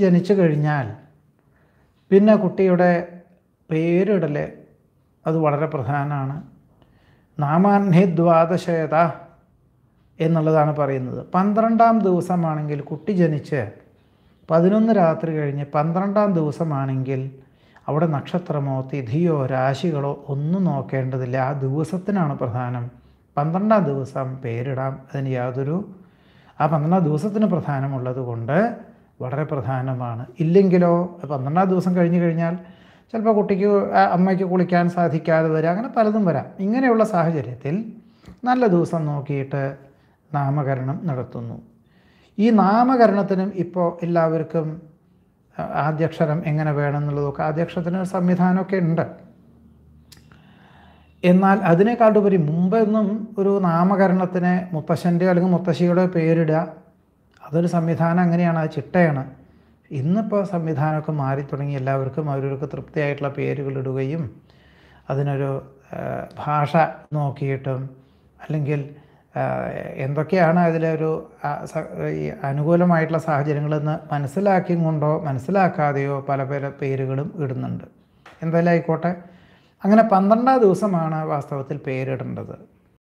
ജനിച്ചു കഴിഞ്ഞാൽ പിന്നെ കുട്ടിയുടെ പേരിടൽ അത് വളരെ പ്രധാനമാണ് നാമാഹ്നി ദ്വാദശേത എന്നുള്ളതാണ് പറയുന്നത് പന്ത്രണ്ടാം ദിവസമാണെങ്കിൽ കുട്ടി ജനിച്ച് പതിനൊന്ന് രാത്രി കഴിഞ്ഞ് പന്ത്രണ്ടാം ദിവസമാണെങ്കിൽ അവിടെ നക്ഷത്രമോ തിഥിയോ രാശികളോ ഒന്നും നോക്കേണ്ടതില്ല ആ ദിവസത്തിനാണ് പ്രധാനം പന്ത്രണ്ടാം ദിവസം പേരിടാം അതിന് യാതൊരു ആ പന്ത്രണ്ടാം ദിവസത്തിന് പ്രധാനമുള്ളത് കൊണ്ട് വളരെ പ്രധാനമാണ് ഇല്ലെങ്കിലോ പന്ത്രണ്ടാം ദിവസം കഴിഞ്ഞ് കഴിഞ്ഞാൽ ചിലപ്പോൾ കുട്ടിക്ക് അമ്മയ്ക്ക് കുളിക്കാൻ സാധിക്കാതെ വരാം അങ്ങനെ പലതും വരാം ഇങ്ങനെയുള്ള സാഹചര്യത്തിൽ നല്ല ദിവസം നോക്കിയിട്ട് നാമകരണം നടത്തുന്നു ഈ നാമകരണത്തിനും ഇപ്പോൾ എല്ലാവർക്കും ആദ്യക്ഷരം എങ്ങനെ വേണമെന്നുള്ളതൊക്കെ ആദ്യക്ഷരത്തിന് സംവിധാനമൊക്കെ ഉണ്ട് എന്നാൽ അതിനേക്കാളുപരി മുമ്പെന്നും ഒരു നാമകരണത്തിന് മുത്തശ്ശൻ്റെ അല്ലെങ്കിൽ മുത്തശ്ശിയുടെ പേരിടുക അതൊരു സംവിധാനം അങ്ങനെയാണ് അത് ചിട്ടയാണ് ഇന്നിപ്പോൾ സംവിധാനമൊക്കെ മാറി തുടങ്ങി എല്ലാവർക്കും അവരവർക്ക് തൃപ്തിയായിട്ടുള്ള പേരുകൾ ഇടുകയും അതിനൊരു ഭാഷ നോക്കിയിട്ടും അല്ലെങ്കിൽ എന്തൊക്കെയാണ് അതിലൊരു അനുകൂലമായിട്ടുള്ള സാഹചര്യങ്ങളെന്ന് മനസ്സിലാക്കിയും കൊണ്ടോ മനസ്സിലാക്കാതെയോ പല പല പേരുകളും ഇടുന്നുണ്ട് എന്തായാലും ആയിക്കോട്ടെ അങ്ങനെ പന്ത്രണ്ടാം ദിവസമാണ് വാസ്തവത്തിൽ പേരിടേണ്ടത്